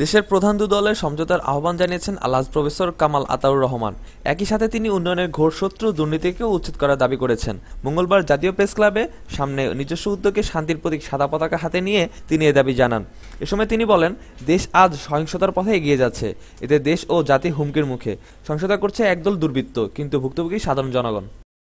দেশের প্রধান দু সমঝোতার আহ্বান জানিয়েছেন আলাজ প্রফেসর কামাল আতাউর রহমান একই সাথে তিনি উন্নয়নের ঘোর শত্রু দুর্নীতিকেও উচ্ছেদ করার দাবি করেছেন মঙ্গলবার জাতীয় প্রেস ক্লাবে সামনে নিজস্ব উদ্যোগে শান্তির প্রতীক সাদা পতাকা হাতে নিয়ে তিনি এ দাবি জানান এ সময় তিনি বলেন দেশ আজ সহিংসতার পথে এগিয়ে যাচ্ছে এতে দেশ ও জাতি হুমকির মুখে সহিংসতা করছে একদল দুর্বৃত্ত কিন্তু ভুক্তভোগী সাধারণ জনগণ